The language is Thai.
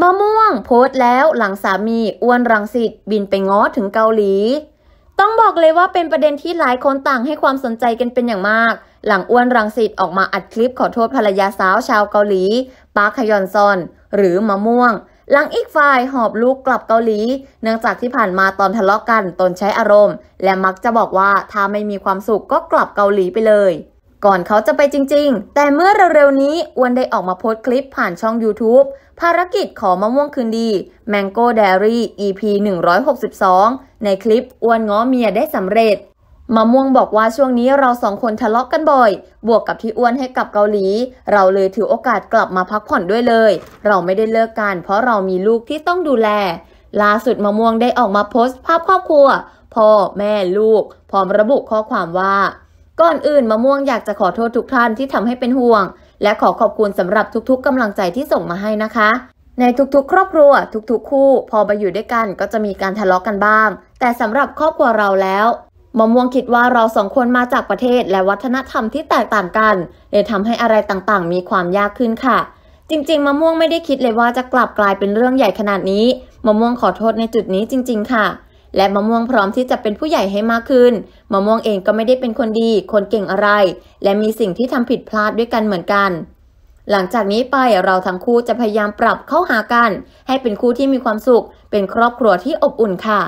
มะม่วง โพสต์แล้วหลังสามีอ้วนรังสิตบินไปง้อถึงเกาหลี ต้องบอกเลยว่าเป็นประเด็นที่หลายคนต่างให้ความสนใจกันเป็นอย่างมาก หลังอ้วนรังสิตออกมาอัดคลิปขอโทษภรรยาสาวชาวเกาหลี ปาร์คยอนซอน หรือมะม่วง หลังอีกฝ่ายหอบลูกกลับเกาหลี เนื่องจากที่ผ่านมาตอนทะเลาะกกันตนใช้อารมณ์ และมักจะบอกว่าถ้าไม่มีความสุขก็กลับเกาหลีไปเลยก่อนเขาจะไปจริงๆ แต่เมื่อเร็วๆนี้อ้วนได้ออกมาโพสต์คลิปผ่านช่อง YouTube ภารกิจขอมะม่วงคืนดี Mango d i r y EP 162 ในคลิปอ้วนง้อเมียได้สำเร็จ มะม่วงบอกว่าช่วงนี้เราสองคนทะเลาะกกันบ่อย บวกกับที่อ้วนให้กับเกาหลี เราเลยถือโอกาสกลับมาพักผ่อนด้วยเลย เราไม่ได้เลิกกันเพราะเรามีลูกที่ต้องดูแลล่าสุดมะม่วงได้ออกมาโพสต์ ภาพครอบครัวพ่อแม่ลูก พร้อมระบุข้อความว่าก่อนอื่นมะม่วงอยากจะขอโทษทุกท่านที่ทำให้เป็นห่วง และขอขอบคุณสำหรับทุกๆกำลังใจที่ส่งมาให้นะคะ ในทุกๆ ครอบครัว ทุกๆ คู่ พอมาอยู่ด้วยกันก็จะมีการทะเลาะกกันบ้าง แต่สำหรับครอบครัวเราแล้วมะม่วงคิดว่าเราสองคนมาจากประเทศและวัฒนธรรมที่แตกต่างกันเลยทำให้อะไรต่างๆ มีความยากขึ้นค่ะ จริงๆมะม่วงไม่ได้คิดเลยว่าจะกลับกลายเป็นเรื่องใหญ่ขนาดนี้มะม่วงขอโทษในจุดนี้จริง ๆ ค่ะและมะม่วงพร้อมที่จะเป็นผู้ใหญ่ให้มากขึ้น มะม่วงเองก็ไม่ได้เป็นคนดี คนเก่งอะไร และมีสิ่งที่ทำผิดพลาดด้วยกันเหมือนกัน หลังจากนี้ไปเราทั้งคู่จะพยายามปรับเข้าหากัน ให้เป็นคู่ที่มีความสุข เป็นครอบครัวที่อบอุ่นค่ะ